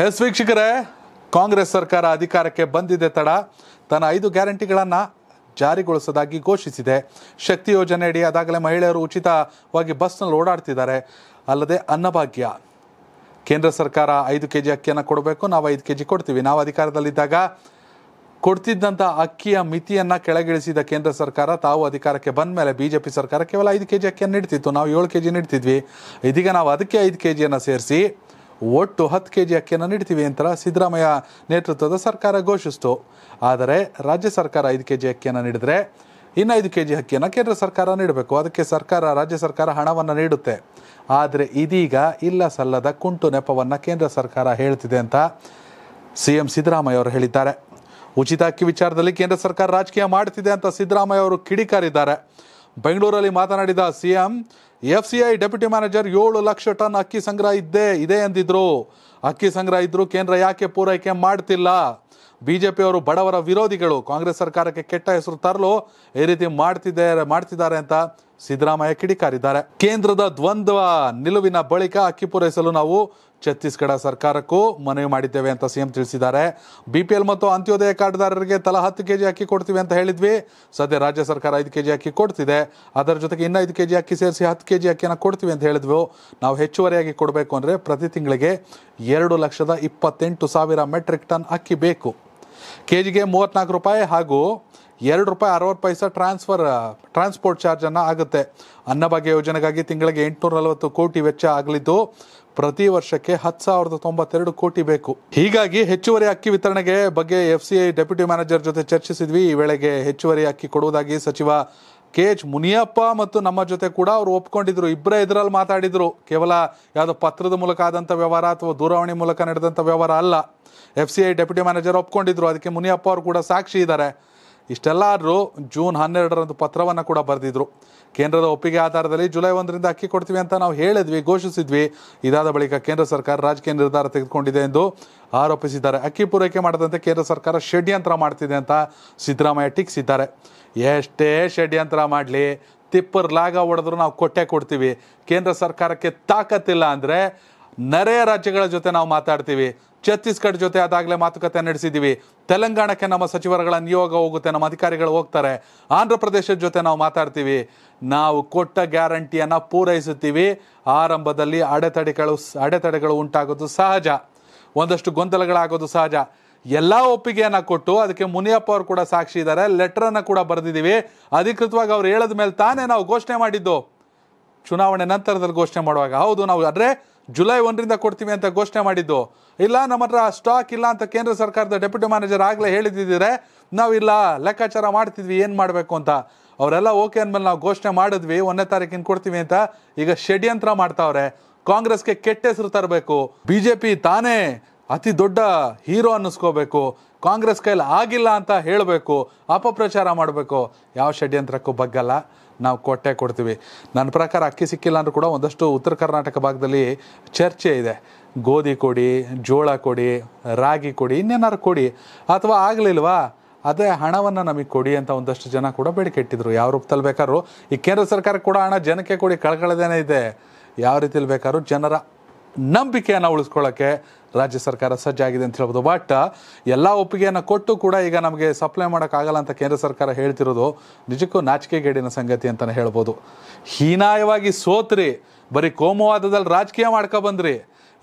S ವೀಕ್ಷಕರೇ ಕಾಂಗ್ರೆಸ್ ಸರ್ಕಾರ ಅಧಿಕಾರಕ್ಕೆ ಬಂದಿದೆ ತಡ ತನ್ನ ಐದು ಗ್ಯಾರಂಟಿಗಳನ್ನು ಜಾರಿಗೊಳಿಸೋದಾಗಿ ಘೋಷಿಸಿದೆ ಶಕ್ತಿ ಯೋಜನೆಯಡಿ ಅದಾಗಲೇ ಮಹಿಳೆಯರು ಉಚಿತವಾಗಿ ಬಸ್ನಲ್ಲಿ ಓಡಾಡ್ತಿದ್ದಾರೆ ಅಲ್ಲದೆ ಅನ್ನಭಾಗ್ಯ ಕೇಂದ್ರ ಸರ್ಕಾರ ಐದು ಕೆ ಜಿ ಅಕ್ಕಿಯನ್ನು ಕೊಡಬೇಕು ನಾವು ಐದು ಕೆ ಜಿ ಕೊಡ್ತೀವಿ ನಾವು ಅಧಿಕಾರದಲ್ಲಿದ್ದಾಗ ಕೊಡ್ತಿದ್ದಂಥ ಅಕ್ಕಿಯ ಮಿತಿಯನ್ನು ಕೆಳಗಿಳಿಸಿದ ಕೇಂದ್ರ ಸರ್ಕಾರ ತಾವು ಅಧಿಕಾರಕ್ಕೆ ಬಂದ ಮೇಲೆ ಬಿ ಜೆ ಪಿ ಸರ್ಕಾರ ಕೇವಲ ಐದು ಕೆ ಜಿ ಅಕ್ಕಿಯನ್ನು ನೀಡ್ತಿತ್ತು ನಾವು ಏಳು ಕೆ ಜಿ ನೀಡ್ತಿದ್ವಿ ಇದೀಗ ನಾವು ಅದಕ್ಕೆ ಐದು ಕೆ ಜಿಯನ್ನು ಸೇರಿಸಿ ಒಟ್ಟು ಹತ್ತು ಕೆ ಜಿ ಅಕ್ಕಿಯನ್ನು ನೀಡ್ತೀವಿ ಅಂತ ಸಿದ್ದರಾಮಯ್ಯ ನೇತೃತ್ವದ ಸರ್ಕಾರ ಘೋಷಿಸಿತು ಆದರೆ ರಾಜ್ಯ ಸರ್ಕಾರ ಐದು ಕೆ ಜಿ ಅಕ್ಕಿಯನ್ನು ನೀಡಿದರೆ ಇನ್ನೈದು ಕೆ ಜಿ ಅಕ್ಕಿಯನ್ನು ಕೇಂದ್ರ ಸರ್ಕಾರ ನೀಡಬೇಕು ಅದಕ್ಕೆ ಸರ್ಕಾರ ರಾಜ್ಯ ಸರ್ಕಾರ ಹಣವನ್ನು ನೀಡುತ್ತೆ ಆದರೆ ಇದೀಗ ಇಲ್ಲ ಸಲ್ಲದ ಕುಂಟು ನೆಪವನ್ನು ಕೇಂದ್ರ ಸರ್ಕಾರ ಹೇಳ್ತಿದೆ ಅಂತ ಸಿ ಎಂ ಸಿದ್ದರಾಮಯ್ಯ ಅವರು ಹೇಳಿದ್ದಾರೆ ಉಚಿತ ಅಕ್ಕಿ ವಿಚಾರದಲ್ಲಿ ಕೇಂದ್ರ ಸರ್ಕಾರ ರಾಜಕೀಯ ಮಾಡುತ್ತಿದೆ ಅಂತ ಸಿದ್ದರಾಮಯ್ಯ ಅವರು ಕಿಡಿಕಾರಿದ್ದಾರೆ ಬೆಂಗಳೂರಲ್ಲಿ ಮಾತನಾಡಿದ CM F C I deputy manager ಏಳು ಲಕ್ಷ ಟನ್ ಅಕ್ಕಿ ಸಂಗ್ರಹ ಇದ್ದೇ ಇದೆ ಎಂದಿದ್ರು ಅಕ್ಕಿ ಸಂಗ್ರಹ ಇದ್ರು ಕೇಂದ್ರ ಯಾಕೆ ಪೂರೈಕೆ ಮಾಡ್ತಿಲ್ಲ ಅವರು ಬಡವರ ವಿರೋಧಿಗಳು ಕಾಂಗ್ರೆಸ್ ಸರ್ಕಾರಕ್ಕೆ ಕೆಟ್ಟ ಹೆಸರು ತರಲು ಈ ರೀತಿ ಮಾಡ್ತಿದ್ದಾರೆ ಮಾಡ್ತಿದ್ದಾರೆ ಅಂತ ಸಿದ್ದರಾಮಯ್ಯ ಕಿಡಿಕಾರಿದ್ದಾರೆ ಕೇಂದ್ರದ ದ್ವಂದ್ವ ನಿಲುವಿನ ಬಳಿಕ ಅಕ್ಕಿ ಪೂರೈಸಲು ನಾವು ಛತ್ತೀಸ್ಗಢ ಸರ್ಕಾರಕ್ಕೂ ಮನವಿ ಮಾಡಿದ್ದೇವೆ ಅಂತ ಸಿಎಂ ತಿಳಿಸಿದ್ದಾರೆ ಬಿ ಪಿ ಎಲ್ ಮತ್ತು ಅಂತ್ಯೋದಯ ಕಾರ್ಡ್ದಾರರಿಗೆ ತಲಾ ಹತ್ತು ಕೆ ಜಿ ಅಕ್ಕಿ ಕೊಡ್ತೀವಿ ಅಂತ ಹೇಳಿದ್ವಿ ಸದ್ಯ ರಾಜ್ಯ ಸರ್ಕಾರ ಐದು ಕೆ ಜಿ ಅಕ್ಕಿ ಕೊಡ್ತಿದೆ ಅದರ ಜೊತೆಗೆ ಇನ್ನೂ ಐದು ಕೆ ಜಿ ಅಕ್ಕಿ ಸೇರಿಸಿ ಹತ್ತು ಕೆ ಜಿ ಅಕ್ಕಿಯನ್ನು ಕೊಡ್ತೀವಿ ಅಂತ ಹೇಳಿದ್ವು ನಾವು ಹೆಚ್ಚುವರಿಯಾಗಿ ಕೊಡಬೇಕು ಅಂದರೆ ಪ್ರತಿ ತಿಂಗಳಿಗೆ ಎರಡು ಲಕ್ಷದ ಇಪ್ಪತ್ತೆಂಟು ಸಾವಿರ ಮೆಟ್ರಿಕ್ ಟನ್ ಅಕ್ಕಿ ಬೇಕು ಕೆ ಜಿಗೆ ಮೂವತ್ತ್ನಾಲ್ಕು ರೂಪಾಯಿ ಹಾಗೂ ಎರಡು ರೂಪಾಯಿ ಅರವತ್ತು ಪೈಸಾ ಟ್ರಾನ್ಸ್ಫರ್ ಟ್ರಾನ್ಸ್ಪೋರ್ಟ್ ಚಾರ್ಜನ್ನು ಆಗುತ್ತೆ ಅನ್ನಭಾಗ್ಯ ಯೋಜನೆಗಾಗಿ ತಿಂಗಳಿಗೆ ಎಂಟುನೂರ ನಲವತ್ತು ಕೋಟಿ ವೆಚ್ಚ ಆಗಲಿದ್ದು ಪ್ರತಿ ವರ್ಷಕ್ಕೆ ಹತ್ತು ಸಾವಿರದ ತೊಂಬತ್ತೆರಡು ಕೋಟಿ ಬೇಕು ಹೀಗಾಗಿ ಹೆಚ್ಚುವರಿ ಅಕ್ಕಿ ವಿತರಣೆಗೆ ಬಗ್ಗೆ F C I deputy manager ಜೊತೆ ಚರ್ಚಿಸಿದ್ವಿ ಈ ವೇಳೆಗೆ ಹೆಚ್ಚುವರಿ ಅಕ್ಕಿ ಕೊಡುವುದಾಗಿ ಸಚಿವ ಕೆ ಎಚ್ ಮುನಿಯಪ್ಪ ಮತ್ತು ನಮ್ಮ ಜೊತೆ ಕೂಡ ಅವರು ಒಪ್ಕೊಂಡಿದ್ರು ಇಬ್ಬರೇ ಇದರಲ್ಲಿ ಮಾತಾಡಿದ್ರು ಕೇವಲ ಯಾವುದೋ ಪತ್ರದ ಮೂಲಕ ಆದಂಥ ವ್ಯವಹಾರ ಅಥವಾ ದೂರವಾಣಿ ಮೂಲಕ ನಡೆದಂಥ ವ್ಯವಹಾರ ಅಲ್ಲ F C I deputy manager ಒಪ್ಕೊಂಡಿದ್ರು ಅದಕ್ಕೆ ಮುನಿಯಪ್ಪ ಅವರು ಕೂಡ ಸಾಕ್ಷಿ ಇದ್ದಾರೆ ಆದರೂ ಜೂನ್ ಹನ್ನೆರಡರಂದು ಪತ್ರವನ್ನು ಕೂಡ ಬರೆದಿದ್ರು ಕೇಂದ್ರದ ಒಪ್ಪಿಗೆ ಆಧಾರದಲ್ಲಿ ಜುಲೈ ಒಂದರಿಂದ ಅಕ್ಕಿ ಕೊಡ್ತೀವಿ ಅಂತ ನಾವು ಹೇಳಿದ್ವಿ ಘೋಷಿಸಿದ್ವಿ ಇದಾದ ಬಳಿಕ ಕೇಂದ್ರ ಸರ್ಕಾರ ರಾಜಕೀಯ ನಿರ್ಧಾರ ತೆಗೆದುಕೊಂಡಿದೆ ಎಂದು ಆರೋಪಿಸಿದ್ದಾರೆ ಅಕ್ಕಿ ಪೂರೈಕೆ ಮಾಡದಂತೆ ಕೇಂದ್ರ ಸರ್ಕಾರ ಷಡ್ಯಂತ್ರ ಮಾಡ್ತಿದೆ ಅಂತ ಸಿದ್ದರಾಮಯ್ಯ ಟೀಕಿಸಿದ್ದಾರೆ ಎಷ್ಟೇ ಷಡ್ಯಂತ್ರ ಮಾಡಲಿ ತಿಪ್ಪರ್ ಲಾಗ ಹೊಡೆದ್ರು ನಾವು ಕೊಟ್ಟೆ ಕೊಡ್ತೀವಿ ಕೇಂದ್ರ ಸರ್ಕಾರಕ್ಕೆ ತಾಕತ್ತಿಲ್ಲ ಅಂದರೆ ನೆರೆಯ ರಾಜ್ಯಗಳ ಜೊತೆ ನಾವು ಮಾತಾಡ್ತೀವಿ ಛತ್ತೀಸ್ಗಢ ಜೊತೆ ಅದಾಗಲೇ ಮಾತುಕತೆ ನಡೆಸಿದ್ದೀವಿ ತೆಲಂಗಾಣಕ್ಕೆ ನಮ್ಮ ಸಚಿವರುಗಳ ನಿಯೋಗ ಹೋಗುತ್ತೆ ನಮ್ಮ ಅಧಿಕಾರಿಗಳು ಹೋಗ್ತಾರೆ ಆಂಧ್ರ ಪ್ರದೇಶದ ಜೊತೆ ನಾವು ಮಾತಾಡ್ತೀವಿ ನಾವು ಕೊಟ್ಟ ಗ್ಯಾರಂಟಿಯನ್ನು ಪೂರೈಸುತ್ತೀವಿ ಆರಂಭದಲ್ಲಿ ಅಡೆತಡೆಗಳು ಅಡೆತಡೆಗಳು ಉಂಟಾಗೋದು ಸಹಜ ಒಂದಷ್ಟು ಗೊಂದಲಗಳಾಗೋದು ಸಹಜ ಎಲ್ಲ ಒಪ್ಪಿಗೆಯನ್ನು ಕೊಟ್ಟು ಅದಕ್ಕೆ ಮುನಿಯಪ್ಪ ಅವರು ಕೂಡ ಸಾಕ್ಷಿ ಇದ್ದಾರೆ ಲೆಟ್ರನ್ನು ಕೂಡ ಬರೆದಿದ್ದೀವಿ ಅಧಿಕೃತವಾಗಿ ಅವ್ರು ಹೇಳದ ಮೇಲೆ ತಾನೇ ನಾವು ಘೋಷಣೆ ಮಾಡಿದ್ದು ಚುನಾವಣೆ ನಂತರದಲ್ಲಿ ಘೋಷಣೆ ಮಾಡುವಾಗ ಹೌದು ನಾವು ಅಂದರೆ ಜುಲೈ ಒಂದರಿಂದ ಕೊಡ್ತೀವಿ ಅಂತ ಘೋಷಣೆ ಮಾಡಿದ್ದು ಇಲ್ಲ ನಮ್ಮ ಹತ್ರ ಸ್ಟಾಕ್ ಇಲ್ಲ ಅಂತ ಕೇಂದ್ರ ಸರ್ಕಾರದ ಡೆಪ್ಯೂಟಿ ಮ್ಯಾನೇಜರ್ ಆಗಲೇ ಹೇಳಿದ್ದಿದ್ರೆ ನಾವಿಲ್ಲ ಲೆಕ್ಕಾಚಾರ ಮಾಡ್ತಿದ್ವಿ ಏನು ಮಾಡಬೇಕು ಅಂತ ಅವರೆಲ್ಲ ಓಕೆ ಅಂದಮೇಲೆ ನಾವು ಘೋಷಣೆ ಮಾಡಿದ್ವಿ ಒಂದನೇ ತಾರೀಕಿನ ಕೊಡ್ತೀವಿ ಅಂತ ಈಗ ಷಡ್ಯಂತ್ರ ಮಾಡ್ತಾವ್ರೆ ಕಾಂಗ್ರೆಸ್ಗೆ ಕೆಟ್ಟ ಹೆಸರು ತರಬೇಕು ಬಿ ಜೆ ಪಿ ತಾನೇ ಅತಿ ದೊಡ್ಡ ಹೀರೋ ಅನ್ನಿಸ್ಕೋಬೇಕು ಕಾಂಗ್ರೆಸ್ ಕೈಲಿ ಆಗಿಲ್ಲ ಅಂತ ಹೇಳಬೇಕು ಅಪಪ್ರಚಾರ ಮಾಡಬೇಕು ಯಾವ ಷಡ್ಯಂತ್ರಕ್ಕೂ ಬಗ್ಗಲ್ಲ ನಾವು ಕೊಟ್ಟೆ ಕೊಡ್ತೀವಿ ನನ್ನ ಪ್ರಕಾರ ಅಕ್ಕಿ ಸಿಕ್ಕಿಲ್ಲ ಅಂದರೂ ಕೂಡ ಒಂದಷ್ಟು ಉತ್ತರ ಕರ್ನಾಟಕ ಭಾಗದಲ್ಲಿ ಚರ್ಚೆ ಇದೆ ಗೋಧಿ ಕೊಡಿ ಜೋಳ ಕೊಡಿ ರಾಗಿ ಕೊಡಿ ಇನ್ನೇನಾರು ಕೊಡಿ ಅಥವಾ ಆಗಲಿಲ್ವಾ ಅದೇ ಹಣವನ್ನು ನಮಗೆ ಕೊಡಿ ಅಂತ ಒಂದಷ್ಟು ಜನ ಕೂಡ ಬೇಡಿಕೆ ಇಟ್ಟಿದ್ರು ಯಾವ ರೂಪದಲ್ಲಿ ಬೇಕಾದ್ರು ಈ ಕೇಂದ್ರ ಸರ್ಕಾರ ಕೂಡ ಹಣ ಜನಕ್ಕೆ ಕೊಡಿ ಕಳ್ಕೊಳ್ಳೋದೇನೇ ಇದೆ ಯಾವ ರೀತಿಯಲ್ಲಿ ಬೇಕಾದ್ರೂ ಜನರ ನಂಬಿಕೆಯನ್ನು ಉಳಿಸ್ಕೊಳ್ಳೋಕ್ಕೆ ರಾಜ್ಯ ಸರ್ಕಾರ ಸಜ್ಜಾಗಿದೆ ಅಂತ ಹೇಳ್ಬೋದು ಬಟ್ ಎಲ್ಲ ಒಪ್ಪಿಗೆಯನ್ನು ಕೊಟ್ಟು ಕೂಡ ಈಗ ನಮಗೆ ಸಪ್ಲೈ ಮಾಡೋಕ್ಕಾಗಲ್ಲ ಅಂತ ಕೇಂದ್ರ ಸರ್ಕಾರ ಹೇಳ್ತಿರೋದು ನಿಜಕ್ಕೂ ನಾಚಿಕೆಗೇಡಿನ ಸಂಗತಿ ಅಂತಲೇ ಹೇಳ್ಬೋದು ಹೀನಾಯವಾಗಿ ಸೋತ್ರಿ ಬರೀ ಕೋಮುವಾದದಲ್ಲಿ ರಾಜಕೀಯ ಮಾಡ್ಕೊಬಂದ್ರಿ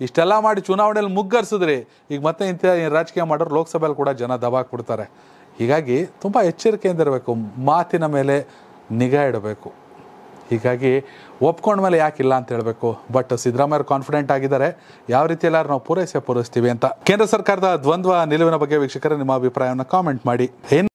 ಇಷ್ಟೆಲ್ಲ ಮಾಡಿ ಚುನಾವಣೆಯಲ್ಲಿ ಮುಗ್ಗರಿಸಿದ್ರಿ ಈಗ ಮತ್ತೆ ಇಂಥ ರಾಜಕೀಯ ಮಾಡೋರು ಲೋಕಸಭೆಯಲ್ಲಿ ಕೂಡ ಜನ ಕೊಡ್ತಾರೆ ಹೀಗಾಗಿ ತುಂಬ ಎಚ್ಚರಿಕೆಯಿಂದ ಇರಬೇಕು ಮಾತಿನ ಮೇಲೆ ನಿಗಾ ಇಡಬೇಕು ಹೀಗಾಗಿ ಒಪ್ಕೊಂಡ್ಮೇಲೆ ಯಾಕಿಲ್ಲ ಅಂತ ಹೇಳಬೇಕು ಬಟ್ ಸಿದ್ದರಾಮಯ್ಯರು ಕಾನ್ಫಿಡೆಂಟ್ ಆಗಿದ್ದಾರೆ ಯಾವ ರೀತಿ ಎಲ್ಲರೂ ನಾವು ಪೂರೈಸೆ ಪೂರೈಸ್ತೀವಿ ಅಂತ ಕೇಂದ್ರ ಸರ್ಕಾರದ ದ್ವಂದ್ವ ನಿಲುವಿನ ಬಗ್ಗೆ ವೀಕ್ಷಕರೇ ನಿಮ್ಮ ಅಭಿಪ್ರಾಯವನ್ನು ಕಾಮೆಂಟ್ ಮಾಡಿ